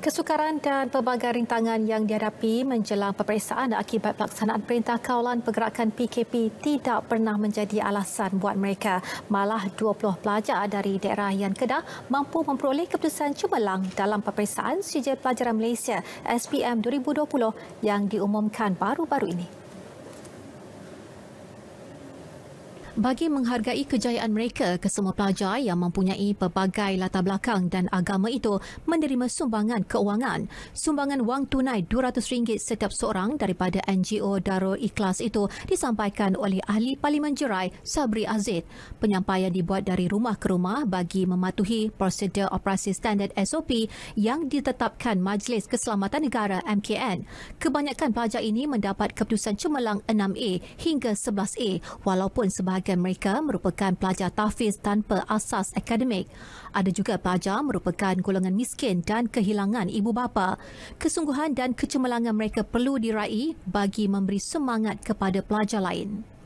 Kesukaran dan pelbagai rintangan yang dihadapi menjelang peperiksaan akibat pelaksanaan perintah kawalan pergerakan PKP tidak pernah menjadi alasan buat mereka. Malah 20 pelajar dari daerah Yan Kedah mampu memperoleh keputusan cemerlang dalam peperiksaan sijil pelajaran Malaysia SPM 2020 yang diumumkan baru-baru ini. bagi menghargai kejayaan mereka, kesemua pelajar yang mempunyai pelbagai latar belakang dan agama itu menerima sumbangan keuangan. Sumbangan wang tunai RM200 setiap seorang daripada NGO Darul Ikhlas itu disampaikan oleh Ahli Parlimen Jerai Sabri Aziz. Penyampaian dibuat dari rumah ke rumah bagi mematuhi prosedur operasi standard SOP yang ditetapkan Majlis Keselamatan Negara MKN. Kebanyakan pelajar ini mendapat keputusan cemerlang 6A hingga 11A walaupun sebahagian kebanyakan mereka merupakan pelajar tahfiz tanpa asas akademik. Ada juga pelajar merupakan golongan miskin dan kehilangan ibu bapa. Kesungguhan dan kecemerlangan mereka perlu diraih bagi memberi semangat kepada pelajar lain.